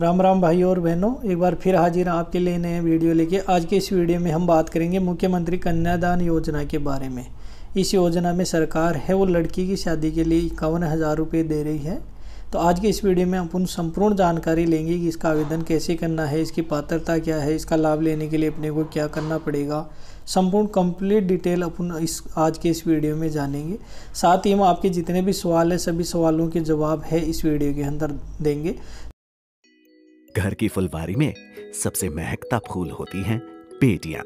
राम राम भाई और बहनों एक बार फिर हाजिर आपके लिए नए वीडियो लेके आज के इस वीडियो में हम बात करेंगे मुख्यमंत्री कन्यादान योजना के बारे में इस योजना में सरकार है वो लड़की की शादी के लिए इक्यावन हज़ार रुपये दे रही है तो आज के इस वीडियो में अपन संपूर्ण जानकारी लेंगे कि इसका आवेदन कैसे करना है इसकी पात्रता क्या है इसका लाभ लेने के लिए अपने को क्या करना पड़ेगा संपूर्ण कंप्लीट डिटेल अपन इस आज के इस वीडियो में जानेंगे साथ ही हम आपके जितने भी सवाल हैं सभी सवालों के जवाब है इस वीडियो के अंदर देंगे घर की फुलवारी में सबसे महकता फूल होती हैं बेटियां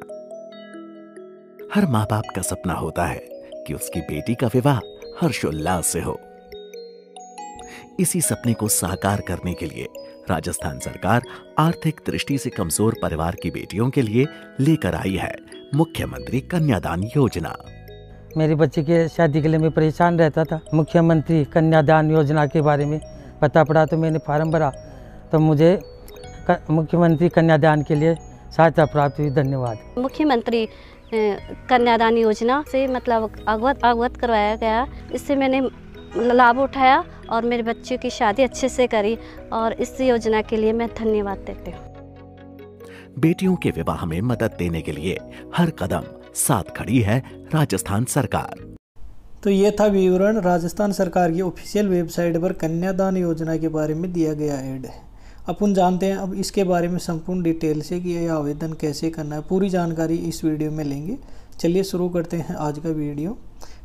हर माँ बाप का सपना होता है कि उसकी बेटी का विवाह हर्षोल्लास से हो इसी सपने को साकार करने के लिए राजस्थान सरकार आर्थिक दृष्टि से कमजोर परिवार की बेटियों के लिए लेकर आई है मुख्यमंत्री कन्यादान योजना मेरी बच्ची के शादी के लिए मैं परेशान रहता था मुख्यमंत्री कन्यादान योजना के बारे में पता पड़ा तो मैंने फार्म भरा तो मुझे मुख्यमंत्री कन्यादान के लिए सहायता प्राप्त हुई धन्यवाद मुख्यमंत्री कन्यादान योजना से मतलब अवगत अवगत करवाया गया इससे मैंने लाभ उठाया और मेरे बच्चे की शादी अच्छे से करी और इस योजना के लिए मैं धन्यवाद देती हूँ बेटियों के विवाह में मदद देने के लिए हर कदम साथ खड़ी है राजस्थान सरकार तो ये था विवरण राजस्थान सरकार की ऑफिशियल वेबसाइट पर कन्यादान योजना के बारे में दिया गया एड है अपन जानते हैं अब इसके बारे में संपूर्ण डिटेल से कि यह आवेदन कैसे करना है पूरी जानकारी इस वीडियो में लेंगे चलिए शुरू करते हैं आज का वीडियो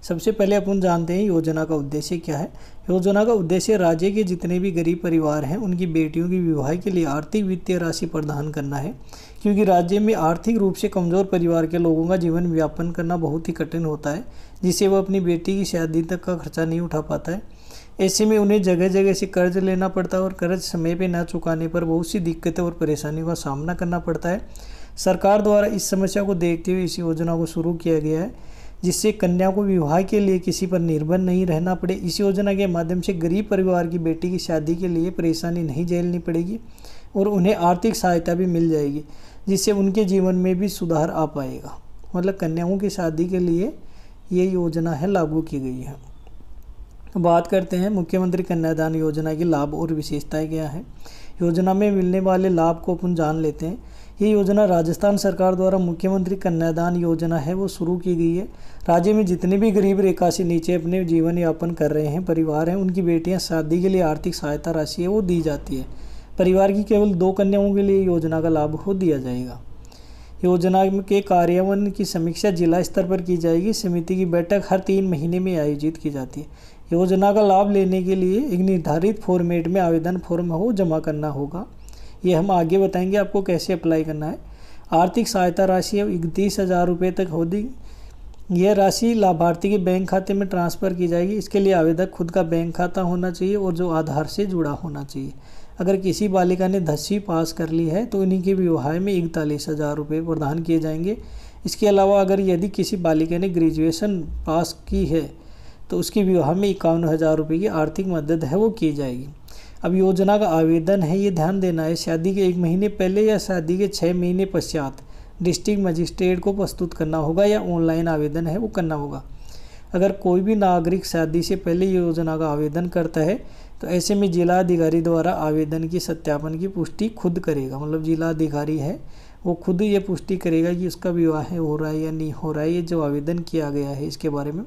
सबसे पहले अपन जानते हैं योजना का उद्देश्य क्या है योजना का उद्देश्य राज्य के जितने भी गरीब परिवार हैं उनकी बेटियों की विवाह के लिए आर्थिक वित्तीय राशि प्रदान करना है क्योंकि राज्य में आर्थिक रूप से कमज़ोर परिवार के लोगों का जीवन व्यापन करना बहुत ही कठिन होता है जिससे वह अपनी बेटी की शादी तक का खर्चा नहीं उठा पाता है ऐसे में उन्हें जगह जगह से कर्ज लेना पड़ता है और कर्ज समय पर ना चुकाने पर बहुत सी दिक्कतें और परेशानियों का सामना करना पड़ता है सरकार द्वारा इस समस्या को देखते हुए इस योजना को शुरू किया गया है जिससे कन्या को विवाह के लिए किसी पर निर्भर नहीं रहना पड़े इस योजना के माध्यम से गरीब परिवार की बेटी की शादी के लिए परेशानी नहीं झेलनी पड़ेगी और उन्हें आर्थिक सहायता भी मिल जाएगी जिससे उनके जीवन में भी सुधार आ पाएगा मतलब कन्याओं की शादी के लिए ये योजना है लागू की गई है बात करते हैं मुख्यमंत्री कन्यादान योजना के लाभ और विशेषताएं क्या है योजना में मिलने वाले लाभ को अपन जान लेते हैं ये योजना राजस्थान सरकार द्वारा मुख्यमंत्री कन्यादान योजना है वो शुरू की गई है राज्य में जितने भी गरीब रेखा से नीचे अपने जीवन यापन कर रहे हैं परिवार हैं उनकी बेटियाँ शादी के लिए आर्थिक सहायता राशि है वो दी जाती है परिवार की केवल दो कन्याओं के लिए योजना का लाभ हो दिया जाएगा योजना के कार्यान्वयन की समीक्षा जिला स्तर पर की जाएगी समिति की बैठक हर तीन महीने में आयोजित की जाती है योजना का लाभ लेने के लिए एक निर्धारित फॉर्मेट में आवेदन फॉर्म हो जमा करना होगा ये हम आगे बताएंगे आपको कैसे अप्लाई करना है आर्थिक सहायता राशि अब इकतीस हज़ार रुपये तक होगी यह राशि लाभार्थी के बैंक खाते में ट्रांसफ़र की जाएगी इसके लिए आवेदक खुद का बैंक खाता होना चाहिए और जो आधार से जुड़ा होना चाहिए अगर किसी बालिका ने दसवीं पास कर ली है तो इन्हीं के विवाह में इकतालीस हज़ार रुपये प्रदान किए जाएंगे इसके अलावा अगर यदि किसी बालिका ने ग्रेजुएशन पास की है तो उसके विवाह में इक्यावन हज़ार रुपये की आर्थिक मदद है वो की जाएगी अब योजना का आवेदन है ये ध्यान देना है शादी के एक महीने पहले या शादी के छः महीने पश्चात डिस्ट्रिक्ट मजिस्ट्रेट को प्रस्तुत करना होगा या ऑनलाइन आवेदन है वो करना होगा अगर कोई भी नागरिक शादी से पहले योजना का आवेदन करता है तो ऐसे में जिला अधिकारी द्वारा आवेदन की सत्यापन की पुष्टि खुद करेगा मतलब जिला अधिकारी है वो खुद ये पुष्टि करेगा कि उसका विवाह हो रहा है या नहीं हो रहा है ये जो आवेदन किया गया है इसके बारे में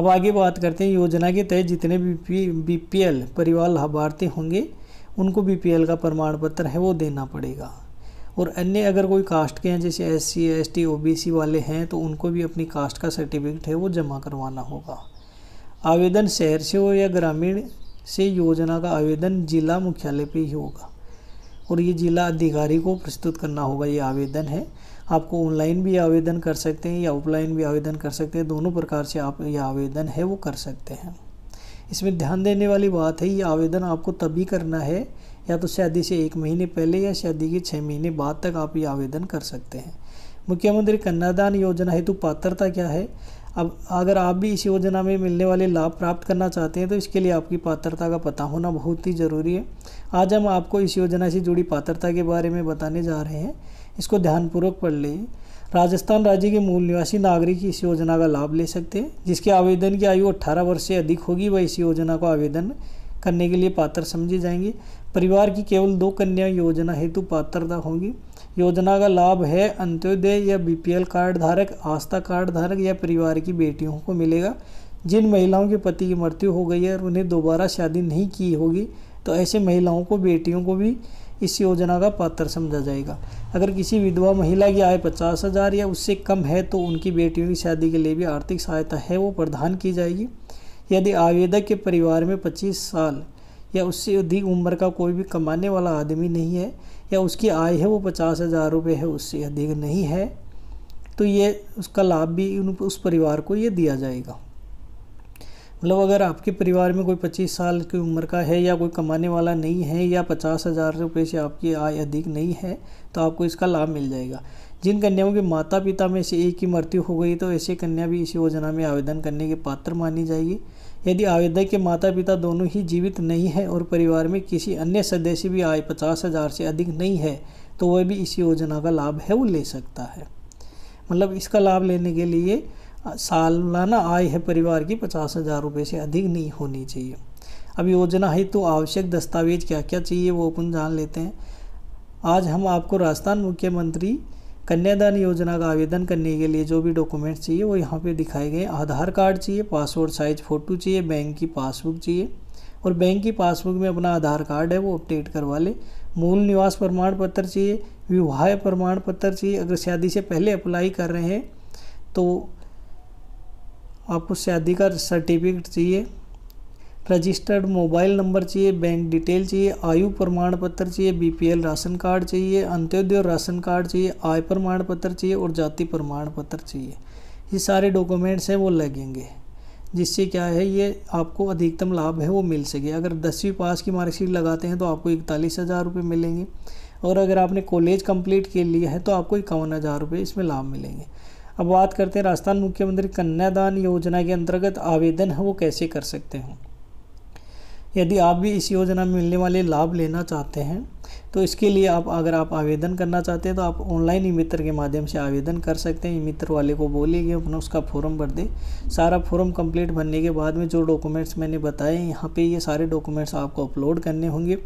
अब आगे बात करते हैं योजना के तहत जितने बी पी परिवार लाभार्थी होंगे उनको बी का प्रमाण पत्र है वो देना पड़ेगा और अन्य अगर कोई कास्ट के हैं जैसे S C S T O B C वाले हैं तो उनको भी अपनी कास्ट का सर्टिफिकेट है वो जमा करवाना होगा आवेदन शहर से हो या ग्रामीण से योजना का आवेदन जिला मुख्यालय पे ही होगा और ये जिला अधिकारी को प्रस्तुत करना होगा ये आवेदन है आपको ऑनलाइन भी आवेदन कर सकते हैं या ऑफलाइन भी आवेदन कर सकते हैं दोनों प्रकार से आप यह आवेदन है वो कर सकते हैं इसमें ध्यान देने वाली बात है ये आवेदन आपको तभी करना है या तो शादी से एक महीने पहले या शादी के छः महीने बाद तक आप ये आवेदन कर सकते हैं मुख्यमंत्री कन्यादान योजना हेतु पात्रता क्या है अब अगर आप भी इस योजना में मिलने वाले लाभ प्राप्त करना चाहते हैं तो इसके लिए आपकी पात्रता का पता होना बहुत ही ज़रूरी है आज हम आपको इस योजना से जुड़ी पात्रता के बारे में बताने जा रहे हैं इसको ध्यानपूर्वक पढ़ लें राजस्थान राज्य के मूल निवासी नागरिक इस योजना का लाभ ले सकते हैं जिसके आवेदन की आयु 18 वर्ष से अधिक होगी वह इस योजना को आवेदन करने के लिए पात्र समझे जाएंगे परिवार की केवल दो कन्या योजना हेतु पात्रता होगी योजना का लाभ है अंत्योदय या बीपीएल कार्ड धारक आस्था कार्ड धारक या परिवार की बेटियों को मिलेगा जिन महिलाओं के पति की मृत्यु हो गई है और उन्हें दोबारा शादी नहीं की होगी तो ऐसे महिलाओं को बेटियों को भी इस योजना का पात्र समझा जाएगा अगर किसी विधवा महिला की आय पचास हज़ार या उससे कम है तो उनकी बेटियों की शादी के लिए भी आर्थिक सहायता है वो प्रदान की जाएगी यदि आवेदक के परिवार में पच्चीस साल या उससे अधिक उम्र का कोई भी कमाने वाला आदमी नहीं है या उसकी आय है वो पचास हज़ार रुपये है उससे अधिक नहीं है तो ये उसका लाभ भी उस परिवार को ये दिया जाएगा मतलब अगर आपके परिवार में कोई पच्चीस साल की उम्र का है या कोई कमाने वाला नहीं है या पचास हज़ार रुपये से आपकी आय अधिक नहीं है तो आपको इसका लाभ मिल जाएगा जिन कन्याओं के माता पिता में से एक की मृत्यु हो गई तो ऐसे कन्या भी इस योजना में आवेदन करने के पात्र मानी जाएगी यदि आवेदक के माता पिता दोनों ही जीवित नहीं हैं और परिवार में किसी अन्य सदस्य भी आय पचास हज़ार से अधिक नहीं है तो वह भी इस योजना का लाभ है वो ले सकता है मतलब इसका लाभ लेने के लिए सालाना आय है परिवार की पचास हज़ार रुपये से अधिक नहीं होनी चाहिए अब योजना हेतु तो आवश्यक दस्तावेज क्या क्या चाहिए वो अपन जान लेते हैं आज हम आपको राजस्थान मुख्यमंत्री कन्यादान योजना का आवेदन करने के लिए जो भी डॉक्यूमेंट्स चाहिए वो यहाँ पे दिखाए गए आधार कार्ड चाहिए पासपोर्ट साइज फ़ोटो चाहिए बैंक की पासबुक चाहिए और बैंक की पासबुक में अपना आधार कार्ड है वो अपडेट करवा ले मूल निवास प्रमाण पत्र चाहिए विवाह प्रमाण पत्र चाहिए अगर शादी से पहले अप्लाई कर रहे हैं तो आपको शादी का सर्टिफिकेट चाहिए रजिस्टर्ड मोबाइल नंबर चाहिए बैंक डिटेल चाहिए आयु प्रमाण पत्र चाहिए बीपीएल राशन कार्ड चाहिए अंत्योदय राशन कार्ड चाहिए आय प्रमाण पत्र चाहिए और जाति प्रमाण पत्र चाहिए ये सारे डॉक्यूमेंट्स हैं वो लगेंगे जिससे क्या है ये आपको अधिकतम लाभ है वो मिल सके अगर दसवीं पास की मार्कशीट लगाते हैं तो आपको इकतालीस हज़ार रुपये मिलेंगे और अगर आपने कॉलेज कंप्लीट के लिया है तो आपको इक्यावन हज़ार रुपये इसमें लाभ मिलेंगे अब बात करते हैं राजस्थान मुख्यमंत्री कन्यादान योजना के अंतर्गत आवेदन है वो कैसे कर सकते हैं यदि आप भी इस योजना में मिलने वाले लाभ लेना चाहते हैं तो इसके लिए आप अगर आप आवेदन करना चाहते हैं तो आप ऑनलाइन ई मित्र के माध्यम से आवेदन कर सकते हैं ई मित्र वाले को बोलिए कि अपना उसका फॉर्म भर दे सारा फॉर्म कंप्लीट भरने के बाद में जो डॉक्यूमेंट्स मैंने बताए यहाँ पे ये सारे डॉक्यूमेंट्स आपको अपलोड करने होंगे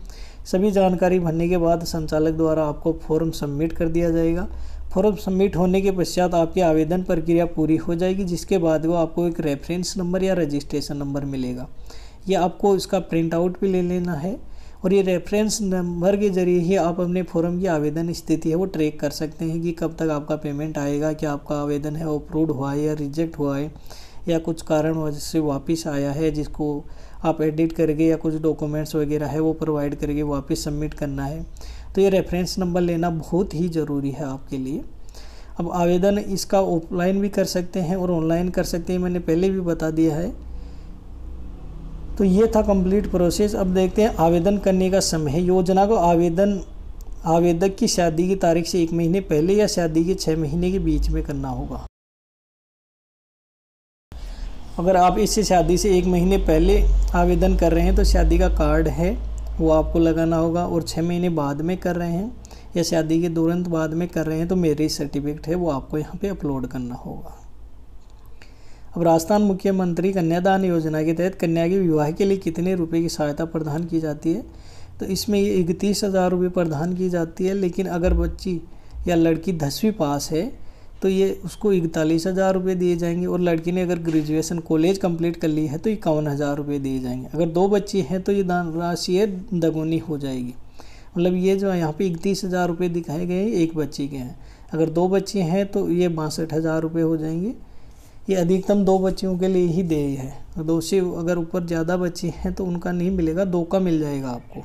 सभी जानकारी भरने के बाद संचालक द्वारा आपको फॉर्म सबमिट कर दिया जाएगा फॉर्म सबमिट होने के पश्चात आपकी आवेदन प्रक्रिया पूरी हो जाएगी जिसके बाद वो आपको एक रेफरेंस नंबर या रजिस्ट्रेशन नंबर मिलेगा या आपको इसका प्रिंट आउट भी ले लेना है और ये रेफरेंस नंबर के ज़रिए ही आप अपने फॉर्म की आवेदन स्थिति है वो ट्रैक कर सकते हैं कि कब तक आपका पेमेंट आएगा क्या आपका आवेदन है वो अप्रूव हुआ है या रिजेक्ट हुआ है या कुछ कारण वजह से वापस आया है जिसको आप एडिट करके या कुछ डॉक्यूमेंट्स वगैरह है वो प्रोवाइड करके वापस सबमिट करना है तो ये रेफरेंस नंबर लेना बहुत ही ज़रूरी है आपके लिए अब आवेदन इसका ऑफलाइन भी कर सकते हैं और ऑनलाइन कर सकते हैं मैंने पहले भी बता दिया है तो ये था कंप्लीट प्रोसेस अब देखते हैं आवेदन करने का समय योजना को आवेदन आवेदक की शादी की तारीख से एक महीने पहले या शादी के छः महीने के बीच में करना होगा अगर आप इससे शादी से एक महीने पहले आवेदन कर रहे हैं तो शादी का कार्ड है वो आपको लगाना होगा और छः महीने बाद में कर रहे हैं या शादी के तुरंत बाद में कर रहे हैं तो मेरिज सर्टिफिकेट है वो आपको यहाँ पे अपलोड करना होगा अब राजस्थान मुख्यमंत्री कन्यादान योजना के तहत कन्या के विवाह के लिए कितने रुपए की सहायता प्रदान की जाती है तो इसमें ये इकतीस हज़ार रुपये प्रदान की जाती है लेकिन अगर बच्ची या लड़की दसवीं पास है तो ये उसको इकतालीस हज़ार रुपये दिए जाएंगे और लड़की ने अगर ग्रेजुएशन कॉलेज कंप्लीट कर ली है तो इक्यावन हज़ार रुपये दिए जाएंगे अगर दो बच्चे हैं तो ये दान राशि है दगुनी हो जाएगी मतलब ये जो है यहाँ पे इकतीस हज़ार रुपये दिखाए गए एक बच्चे के हैं अगर दो बच्चे हैं तो ये बासठ हज़ार रुपये हो जाएंगे ये अधिकतम दो बच्चियों के लिए ही दे है दो से अगर ऊपर ज़्यादा बच्चे हैं तो उनका नहीं मिलेगा दो का मिल जाएगा आपको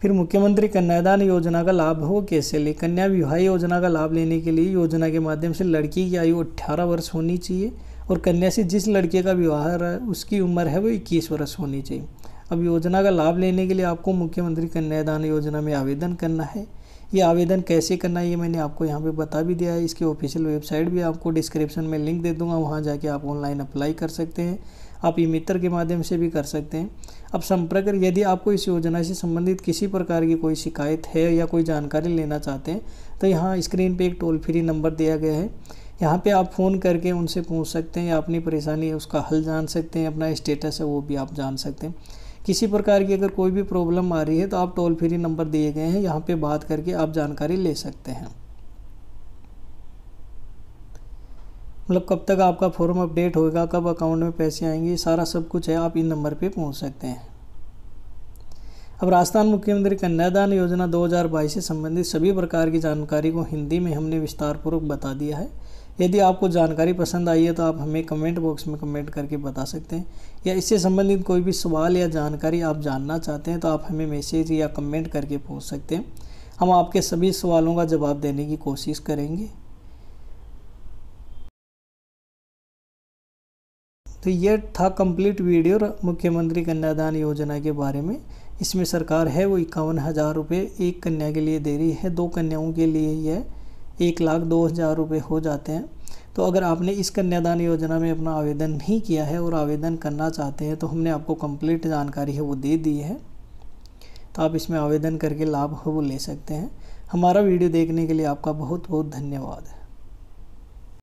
फिर मुख्यमंत्री कन्यादान योजना का लाभ हो कैसे ले कन्या विवाह योजना का लाभ लेने के लिए योजना के माध्यम से लड़की की आयु 18 वर्ष होनी चाहिए और कन्या से जिस लड़के का विवाह है उसकी उम्र है वो 21 वर्ष होनी चाहिए अब योजना का लाभ लेने के लिए आपको मुख्यमंत्री कन्यादान योजना में आवेदन करना है ये आवेदन कैसे करना है ये मैंने आपको यहाँ पे बता भी दिया है इसकी ऑफिशियल वेबसाइट भी आपको डिस्क्रिप्शन में लिंक दे दूँगा वहाँ जाके आप ऑनलाइन अप्लाई कर सकते हैं आप ई मित्र के माध्यम से भी कर सकते हैं अब संपर्क यदि आपको इस योजना से संबंधित किसी प्रकार की कोई शिकायत है या कोई जानकारी लेना चाहते हैं तो यहाँ स्क्रीन पे एक टोल फ्री नंबर दिया गया है यहाँ पे आप फ़ोन करके उनसे पूछ सकते हैं या अपनी परेशानी है उसका हल जान सकते हैं अपना स्टेटस है वो भी आप जान सकते हैं किसी प्रकार की अगर कोई भी प्रॉब्लम आ रही है तो आप टोल फ्री नंबर दिए गए हैं यहाँ पर बात करके आप जानकारी ले सकते हैं मतलब कब तक आपका फॉर्म अपडेट होगा कब अकाउंट में पैसे आएंगे सारा सब कुछ है आप इन नंबर पे पहुंच सकते हैं अब राजस्थान मुख्यमंत्री कन्यादान योजना 2022 से संबंधित सभी प्रकार की जानकारी को हिंदी में हमने विस्तारपूर्वक बता दिया है यदि आपको जानकारी पसंद आई है तो आप हमें कमेंट बॉक्स में कमेंट करके बता सकते हैं या इससे संबंधित कोई भी सवाल या जानकारी आप जानना चाहते हैं तो आप हमें मैसेज या कमेंट करके पूछ सकते हैं हम आपके सभी सवालों का जवाब देने की कोशिश करेंगे तो ये था कंप्लीट वीडियो मुख्यमंत्री कन्यादान योजना के बारे में इसमें सरकार है वो इक्यावन हज़ार रुपये एक कन्या के लिए दे रही है दो कन्याओं के लिए यह एक लाख दो हज़ार रुपये हो जाते हैं तो अगर आपने इस कन्यादान योजना में अपना आवेदन नहीं किया है और आवेदन करना चाहते हैं तो हमने आपको कंप्लीट जानकारी है वो दे दी है तो आप इसमें आवेदन करके लाभ वो ले सकते हैं हमारा वीडियो देखने के लिए आपका बहुत बहुत धन्यवाद